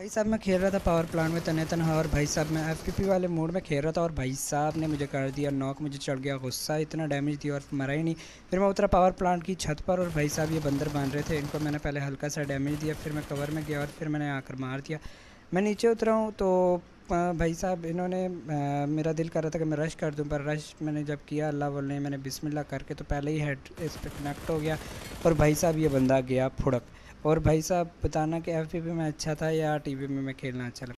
भाई साहब मैं खेल रहा था पावर प्लांट में तने तनहा और भाई साहब मैं एफपीपी वाले मोड में खेल रहा था और भाई साहब ने मुझे कर दिया नॉक मुझे चढ़ गया गुस्सा इतना डैमेज दिया और मरा ही नहीं फिर मैं उतरा पावर प्लांट की छत पर और भाई साहब ये बंदर बांध रहे थे इनको मैंने पहले हल्का सा डैमेज दिया फिर मैं कवर में गया और फिर मैंने आकर मार दिया मैं नीचे उतरा हूँ तो भाई साहब इन्होंने मेरा दिल कर रहा था कि मैं रश कर दूँ पर रश मैंने जब किया अल्लाह बोल मैंने बिसमिल्ला करके तो पहले ही हेड इस पर कनेक्ट हो गया और भाई साहब ये बंदा गया फुड़क और भाई साहब बताना कि एफ में अच्छा था या टी में मैं खेलना अच्छा लगा